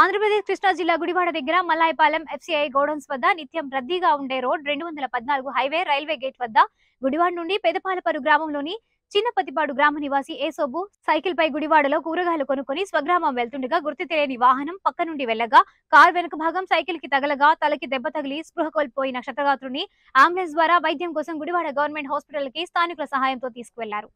ఆంధ్రప్రదేశ్ కృష్ణా జిల్లా గుడివాడ దగ్గర Mallayapalem FCI godowns వద్ద నిత్యం రద్దీగా ఉండే రోడ్ రెండు వందల పద్నాలుగు హైవే రైల్వే గేట్ వద్ద గుడివాడ నుండి పెదపాలపరు గ్రామంలోని చిన్నపతిపాడు గ్రామ నివాసి ఏసోబు సైకిల్ పై గుడివాడలో కూరగాయలు కొనుక్కొని స్వగ్రామం వెళ్తుండగా గుర్తు తెలియని వాహనం పక్క నుండి వెళ్లగా కార్ వెనుక భాగం సైకిల్ కి తగలగా తలకి దెబ్బ తగిలి స్పృహ కోల్పోయిన క్షతగాత్రుని అంబులెన్స్ ద్వారా వైద్యం కోసం గుడివాడ గవర్నమెంట్ హాస్పిటల్ కి స్థానికుల సహాయంతో తీసుకువెళ్లారు